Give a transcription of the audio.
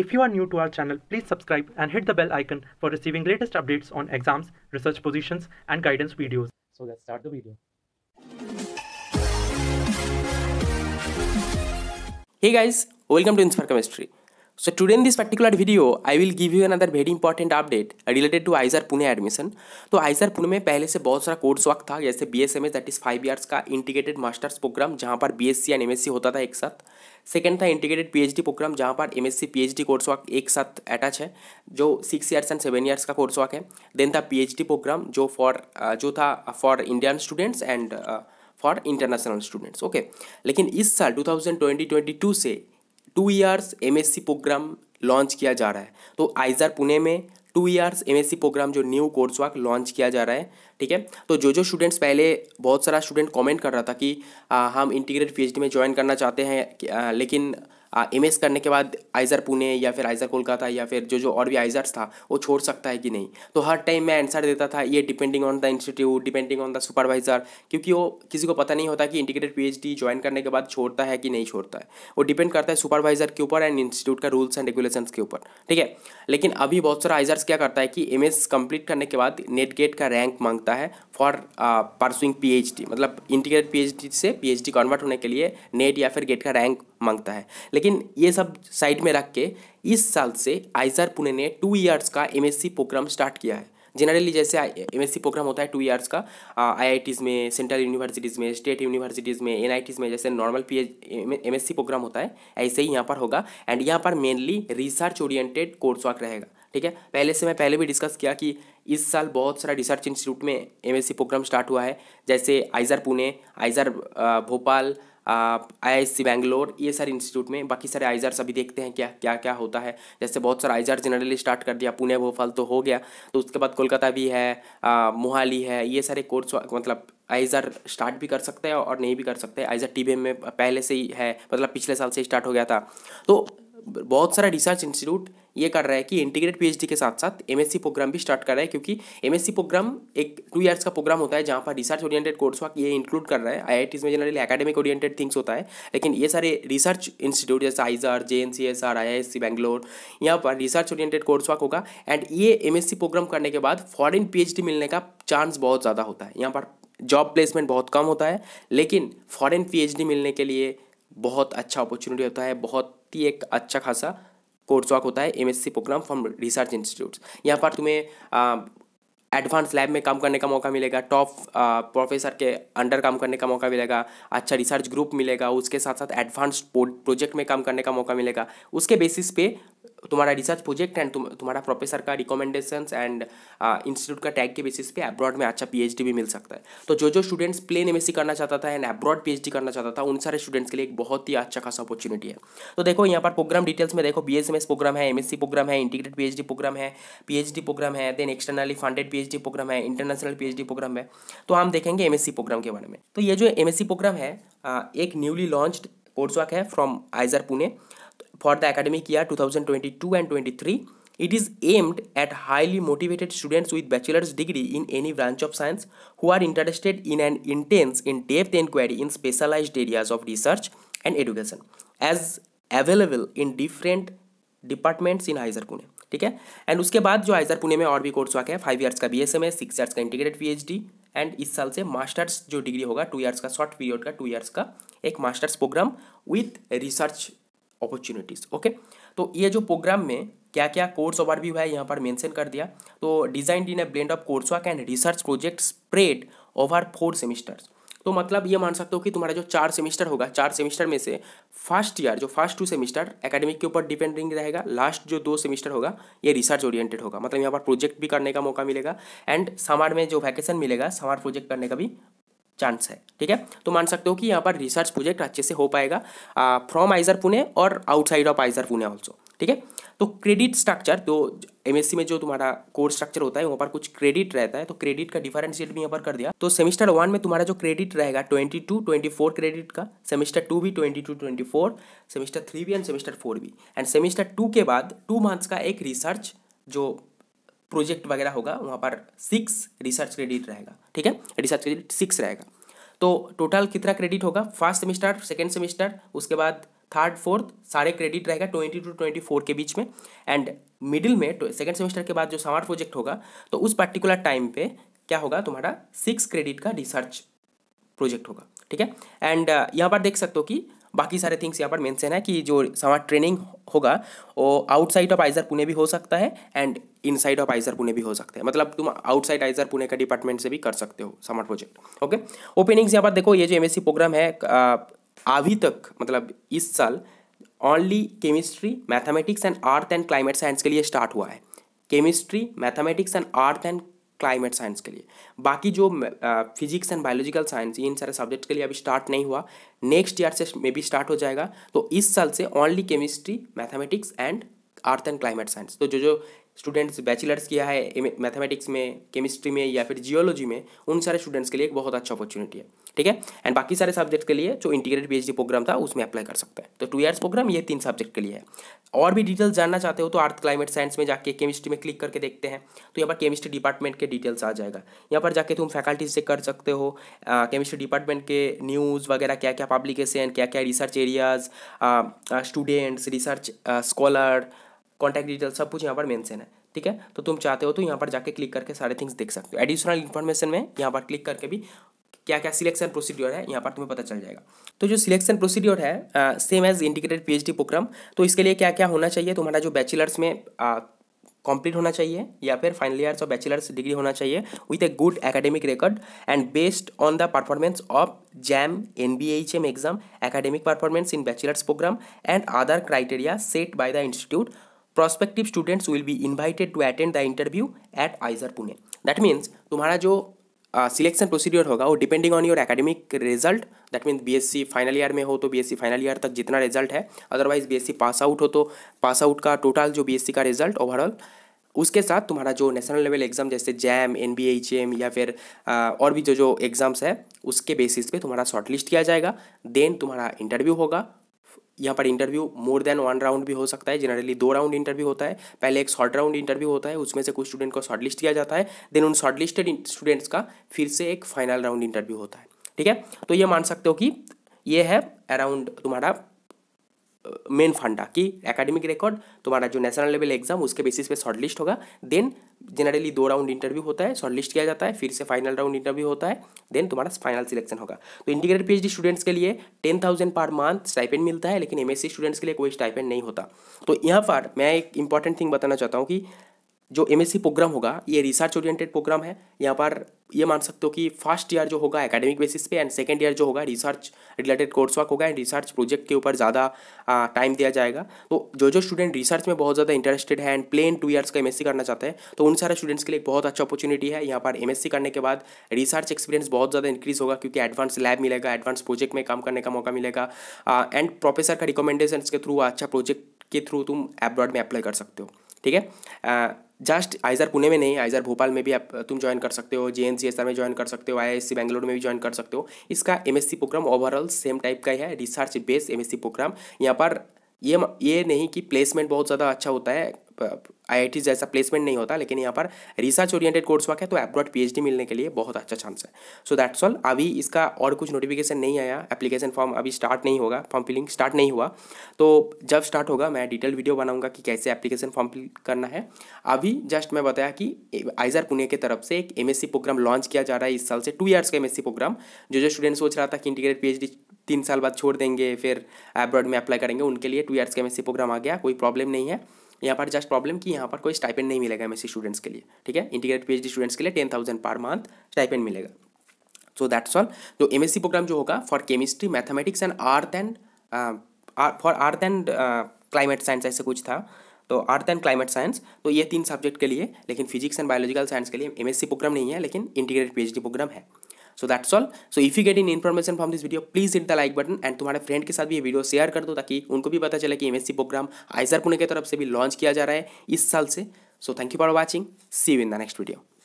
If you are new to our channel, please subscribe and hit the bell icon for receiving latest updates on exams, research positions and guidance videos. So let's start the video. Hey guys, welcome to Inspire Chemistry. So today in this particular video, I will give you another very important update related to आइजर Pune admission. तो आइजर Pune में पहले से बहुत सारा course वक्त था जैसे BSMS S M S that is five years का इंटीग्रेटेड मास्टर्स प्रोग्राम जहाँ पर B S C and M S C होता था एक साथ सेकेंड था इंटीग्रेटेड पीएचडी प्रोग्राम जहाँ पर एमएससी पीएचडी कोर्स वर्क एक साथ अटैच है जो six years and seven years का कोर्स वर्क है देन था पीएचडी प्रोग्राम जो फॉर जो था for Indian students and for international students okay लेकिन इस साल two thousand twenty twenty two से two years M programme launch किया जा रहा है तो आइज़र पुणे में टू ईयर्स एम प्रोग्राम जो न्यू कोर्स वर्क लॉन्च किया जा रहा है ठीक है तो जो जो स्टूडेंट्स पहले बहुत सारा स्टूडेंट कमेंट कर रहा था कि आ, हम इंटीग्रेटेड पी में ज्वाइन करना चाहते हैं आ, लेकिन एम एस करने के बाद आइज़र पुणे या फिर आइज़र कोलकाता या फिर जो जो और भी आइज़र्स था वो छोड़ सकता है कि नहीं तो हर टाइम मैं आंसर देता था ये depending on the institute depending on the supervisor क्योंकि वो किसी को पता नहीं होता कि integrated P H D join करने के बाद छोड़ता है कि नहीं छोड़ता है वो डिपेंड करता है सुपरवाइज़र के ऊपर एंड इंस्टीट्यूट का रूल्स एंड रेगुलेशन के ऊपर ठीक है लेकिन अभी बहुत सारा आइज़र्स क्या करता है कि एम एस कंप्लीट करने के बाद नेट गेट का रैंक मांगता है for pursuing P H D मतलब इंटीग्रेटेड पी एच डी से पी एच डी कन्वर्ट होने के लिए नेट या फिर गेट का रैंक मांगता है लेकिन ये सब साइड में रख के इस साल से आइजर पुणे ने टू ईयर्स का एमएससी प्रोग्राम स्टार्ट किया है जनरली जैसे एम प्रोग्राम होता है टू ईयर्स का आई में सेंट्रल यूनिवर्सिटीज़ में स्टेट यूनिवर्सिटीज़ में एन में जैसे नॉर्मल पी एम प्रोग्राम होता है ऐसे ही यहाँ पर होगा एंड यहाँ पर mainly research oriented course work रहेगा ठीक है पहले से मैं पहले भी डिस्कस किया कि इस साल बहुत सारा रिसर्च इंस्टीट्यूट में एम प्रोग्राम स्टार्ट हुआ है जैसे आइज़र पुणे आइज़र भोपाल आई बैंगलोर ये सारे इंस्टीट्यूट में बाकी सारे आइजर्स अभी देखते हैं क्या क्या क्या होता है जैसे बहुत सारा आइजर जनरली स्टार्ट कर दिया पुणे भोपाल तो हो गया तो उसके बाद कोलकाता भी है मोहाली है ये सारे कोर्स मतलब आइज़र स्टार्ट भी कर सकते हैं और नहीं भी कर सकते आइज़र टी में पहले से ही है मतलब पिछले साल से स्टार्ट हो गया था तो बहुत सारा रिसर्च इंस्टीट्यूट ये कर रहा है कि इंटीग्रेट पीएचडी के साथ साथ एमएससी प्रोग्राम भी स्टार्ट कर रहा है क्योंकि एमएससी प्रोग्राम एक टू इयर्स का प्रोग्राम होता है जहाँ पर रिसर्च ओरिएंटेड कोर्स वर्क ये इंक्लूड कर रहा है आईआईटीज में जनरली एकेडमिक ओरिएंटेड थिंग्स होता है लेकिन ये सारे रिसर्च इंस्टीट्यूट जैसे IISER J N C S R I S C Bangalore यहाँ पर रिसर्च ओरिएंटेड कोर्स वर्क होगा एंड ये सी प्रोग्राम करने के बाद एच डी मिलने का चांस बहुत ज़्यादा होता है यहाँ पर जॉब प्लेसमेंट बहुत कम होता है लेकिन एच डी मिलने के लिए बहुत अच्छा अपॉर्चुनिटी होता है बहुत ही एक अच्छा खासा कोर्स वर्क होता है M programme from research institute यहाँ पर तुम्हें एडवांस लैब में काम करने का मौका मिलेगा टॉप प्रोफेसर के अंडर काम करने का मौका मिलेगा अच्छा रिसर्च ग्रुप मिलेगा उसके साथ साथ एडवांस प्रोजेक्ट में काम करने का मौका मिलेगा उसके बेसिस पे तुम्हारा रिसर्च प्रोजेक्ट एंड तुम, तुम्हारा प्रोफेसर का रिकमेंडेशन एंड इंस्टीट्यूट का टैग के बेसिस पे अब्रॉड में अच्छा पीएचडी भी मिल सकता है तो जो जो स्टूडेंट्स प्लेन एम करना चाहता था एंड अब्रॉड पीएचडी करना चाहता था उन सारे स्टूडेंट्स के लिए एक बहुत ही अच्छा खासा अपॉर्चुनिटी है तो देखो यहाँ पर प्रोग्राम डिटेल्स में देखो बी प्रोग्राम है एम प्रोग्राम है इंटीग्रेट पी प्रोग्राम है पी प्रोग्राम है then externally funded P programme है इंटरनेशनल पी प्रोग्राम है तो हम देखेंगे एम प्रोग्राम के बारे में तो ये जो एम प्रोग्राम है uh, एक न्यूली लॉन्च्ड वर्क है from IISER Pune for the academic year 2022 and 23 it is aimed at highly motivated students with bachelor's degree in any branch of science who are interested in an intense in-depth inquiry in specialized areas of research and education as available in different departments in IISER Pune ठीक है and उसके बाद जो हाइजर पुणे में और भी course work है five years का बी एस एम है सिक्स ईयर्स का integrated P H D and इस साल से मास्टर्स जो डिग्री होगा टू ईयर्स का शॉर्ट पीरियड का टू ईयर्स का एक masters programme with research opportunities okay तो ये जो प्रोग्राम में क्या क्या कोर्स ओवर ओवरव्यू है यहाँ पर मेंशन कर दिया तो design in a blend of course work and research project spread over four semesters तो मतलब ये मान सकते हो कि तुम्हारा जो चार सेमिस्टर होगा चार सेमिस्टर में से फर्स्ट ईयर जो फर्स्ट टू सेमिस्टर एकेडमिक के ऊपर डिपेंडिंग रहेगा लास्ट जो दो सेमिस्टर होगा ये रिसर्च ओरिएंटेड होगा मतलब यहाँ पर प्रोजेक्ट भी करने का मौका मिलेगा एंड समर में जो वैकेशन मिलेगा समर प्रोजेक्ट करने का भी चांस है ठीक है तो मान सकते हो कि यहाँ पर रिसर्च प्रोजेक्ट अच्छे से हो पाएगा फ्रॉम आइजर पुणे और outside of IISER Pune also ठीक है तो क्रेडिट स्ट्रक्चर तो एमएससी में जो तुम्हारा कोर्स स्ट्रक्चर होता है वहाँ पर कुछ क्रेडिट रहता है तो क्रेडिट का डिफरेंशिएट भी यहाँ पर कर दिया तो सेमेस्टर वन में तुम्हारा जो क्रेडिट रहेगा twenty two twenty four credit का सेमेस्टर टू भी twenty two twenty four semester three भी एंड सेमेस्टर फोर भी एंड सेमेस्टर टू के बाद टू मंथ्स का एक रिसर्च जो प्रोजेक्ट वगैरह होगा वहाँ पर सिक्स रिसर्च क्रेडिट रहेगा ठीक है रिसर्च क्रेडिट सिक्स रहेगा तो टोटल कितना क्रेडिट होगा फर्स्ट सेमेस्टर सेकेंड सेमेस्टर उसके बाद थर्ड फोर्थ सारे क्रेडिट रहेगा ट्वेंटी टू ट्वेंटी फोर के बीच में एंड मिडिल में सेकेंड तो सेमेस्टर के बाद जो समर प्रोजेक्ट होगा तो उस पर्टिकुलर टाइम पे क्या होगा तुम्हारा सिक्स क्रेडिट का रिसर्च प्रोजेक्ट होगा ठीक है एंड uh, यहाँ पर देख सकते हो कि बाकी सारे थिंग्स यहाँ पर मेंशन है कि जो समा ट्रेनिंग होगा वो आउटसाइड ऑफ आइजर पुणे भी हो सकता है and inside of IISER Pune भी हो सकता है मतलब तुम आउटसाइड आइजर पुणे का डिपार्टमेंट से भी कर सकते हो समर प्रोजेक्ट ओके ओपनिंग्स यहाँ पर देखो ये जो एम प्रोग्राम है अभी तक मतलब इस साल only chemistry mathematics and earth and climate science के लिए स्टार्ट हुआ है chemistry mathematics and earth and climate science के लिए बाकी जो फिजिक्स एंड बायोलॉजिकल साइंस इन सारे सब्जेक्ट के लिए अभी स्टार्ट नहीं हुआ नेक्स्ट ईयर से मे बी स्टार्ट हो जाएगा तो इस साल से only chemistry mathematics and earth and climate science तो जो जो स्टूडेंट्स बैचलर्स किया है मैथमेटिक्स में केमिस्ट्री में या फिर जियोलॉजी में उन सारे स्टूडेंट्स के लिए एक बहुत अच्छा अपॉर्चुनिटी है ठीक है एंड बाकी सारे सब्जेक्ट्स के लिए जो इंटीग्रेटेड पीएचडी प्रोग्राम था उसमें अप्लाई कर सकते हैं तो टू ईयर्स प्रोग्राम ये तीन सब्जेक्ट के लिए है और भी डिटेल्स जानना चाहते हो तो अर्थ क्लाइमेट साइंस में जाके केमिस्ट्री में क्लिक करके देखते हैं तो यहाँ पर केमिस्ट्री डिपार्टमेंट के डिटेल्स आ जाएगा यहाँ पर जाके तुम फैकल्टीज से कर सकते हो केमिस्ट्री डिपार्टमेंट के न्यूज़ वगैरह क्या क्या पब्लिकेशन क्या क्या research areas students research scholar contact details सब कुछ यहाँ पर मेंशन है ठीक है तो तुम चाहते हो तो यहाँ पर जाके क्लिक करके सारे थिंग्स देख सकते हो एडिशनल इन्फॉर्मेशन में यहाँ पर क्लिक करके भी क्या क्या सिलेक्शन प्रोसीड्योर है यहाँ पर तुम्हें पता चल जाएगा तो जो सिलेक्शन प्रोसीड्योर है same as integrated PhD programme तो इसके लिए क्या क्या होना चाहिए तुम्हारा जो बैचलर्स में कंप्लीट होना चाहिए या फिर फाइनल ईयर्स और बैचलर्स डिग्री होना चाहिए with a good academic record and based on the performance of JAM N B H M exam academic performance in bachelors program and other criteria set by the institute prospective students will be invited to attend the interview at IISER Pune that means तुम्हारा जो selection uh, procedure होगा वो depending on your academic result that mean BSc final year में हो तो BSc final year तक जितना result है अदरवाइज बीएससी पास आउट हो तो पास आउट का टोटल जो बीएससी का रिजल्ट ओवरऑल उसके साथ तुम्हारा जो नेशनल लेवल एग्जाम जैसे JAM N B H M या फिर आ, uh, और भी जो जो एग्ज़ाम्स है उसके बेसिस पे तुम्हारा शॉर्टलिस्ट किया जाएगा देन तुम्हारा इंटरव्यू होगा यहाँ पर interview more than one round भी हो सकता है जनरली दो राउंड इंटरव्यू होता है पहले एक शॉर्ट राउंड इंटरव्यू होता है उसमें से कुछ स्टूडेंट को शॉर्ट लिस्ट किया जाता है देन उन शॉर्टलिस्टेड लिस्टेड स्टूडेंट्स का फिर से एक फाइनल राउंड इंटरव्यू होता है ठीक है तो ये मान सकते हो कि ये है अराउंड तुम्हारा मेन फंडा कि एकेडमिक रिकॉर्ड तुम्हारा जो नेशनल लेवल एग्जाम उसके बेसिस पे शॉर्ट लिस्ट होगा देन जनरली दो राउंड इंटरव्यू होता है शॉर्ट लिस्ट किया जाता है फिर से फाइनल राउंड इंटरव्यू होता है देन तुम्हारा फाइनल सिलेक्शन होगा तो इंटीग्रेटेड पीएचडी स्टूडेंट्स के लिए ten thousand per month stipend मिलता है लेकिन एमएससी स्टूडेंट्स के लिए कोई स्टाइपेंड नहीं होता तो यहाँ पर मैं एक इंपॉर्टेंट थिंग बताना चाहता हूँ कि जो एम प्रोग्राम होगा ये रिसर्च ओरिएंटेड प्रोग्राम है यहाँ पर ये मान सकते हो कि फर्स्ट ईयर जो होगा एकेडमिक बेसिस पे एंड सेकेंड ईयर जो होगा रिसर्च रिलेटेड कोर्स वर्क होगा एंड रिसर्च प्रोजेक्ट के ऊपर ज़्यादा टाइम दिया जाएगा तो जो जो स्टूडेंट रिसर्च में बहुत ज़्यादा इंटरेस्टेड है एंड प्लेन टू ईयर्स का एम करना चाहते हैं तो उन सारे स्टूडेंट्स के लिए बहुत अच्छा अपॉर्चुनिटी है यहाँ पर एम करने के बाद रिसर्च एक्सपीरियंस बहुत ज़्यादा इंक्रीज होगा क्योंकि एडवांस लैब मिलेगा एडवांस प्रोजेक्ट में काम करने का मौका मिलेगा एंड प्रोफेसर का रिकमेंडेशन के थ्रू अच्छा प्रोजेक्ट के थ्रू तुम एब्रॉड में अप्लाई कर सकते हो ठीक है जस्ट आइज़र पुणे में नहीं आइज़र भोपाल में भी आप तुम ज्वाइन कर सकते हो जे एन में ज्वाइन कर सकते हो आई बेंगलोर में भी ज्वाइन कर सकते हो इसका C program overall same type का ही है रिसर्च बेस्ड सी प्रोग्राम यहाँ पर ये ये नहीं कि प्लेसमेंट बहुत ज़्यादा अच्छा होता है आई जैसा प्लेसमेंट नहीं होता लेकिन यहाँ पर रिसर्च ओरिएंटेड कोर्स वर्क है तो एब्रॉड पी मिलने के लिए बहुत अच्छा चांस है सो दैट्स ऑल अभी इसका और कुछ नोटिफिकेशन नहीं आया एप्लीकेशन फॉर्म अभी स्टार्ट नहीं होगा फॉर्म फिलिंग स्टार्ट नहीं हुआ तो जब स्टार्ट होगा मैं डिटेल वीडियो बनाऊंगा कि कैसे एप्लीकेशन फॉर्म फिल करना है अभी जस्ट मैं बताया कि आइजर पुणे की तरफ से एक एम प्रोग्राम लॉन्च किया जा रहा है इस साल से टू ईयर्स का एम प्रोग्राम जो जो स्टूडेंट सोच रहा था कि इंटीग्रेटेड पी तीन साल बाद छोड़ देंगे फिर एब्रॉड में अप्लाई करेंगे उनके लिए टू ईयर्स का एमएससी प्रोग्राम आ गया कोई प्रॉब्लम नहीं है यहाँ पर जस्ट प्रॉब्लम कि यहाँ पर कोई स्टाइपेंड नहीं मिलेगा एमएससी स्टूडेंट्स के लिए ठीक है इंटीग्रेटेड पीएचडी स्टूडेंट्स के लिए ten thousand per month stipend मिलेगा सो दैट्स ऑल तो एम प्रोग्राम जो होगा for chemistry mathematics and earth and for earth and climate science ऐसे कुछ था तो आर्थ एंड क्लाइमेट साइंस तो ये तीन सब्जेक्ट के लिए लेकिन फिजिक्स एंड बायोलॉजिकल साइंस के लिए एमएससी प्रोग्राम नहीं है लेकिन इंटीग्रेटेड पीएचडी प्रोग्राम है so that's all so if you get in information from this video please hit the like button and तुम्हारे फ्रेंड के साथ भी ये वीडियो शेयर कर दो ताकि उनको भी पता चले कि एमएससी प्रोग्राम आइजर पुणे की तरफ से भी लॉन्च किया जा रहा है इस साल से so thank you for watching see you in the next video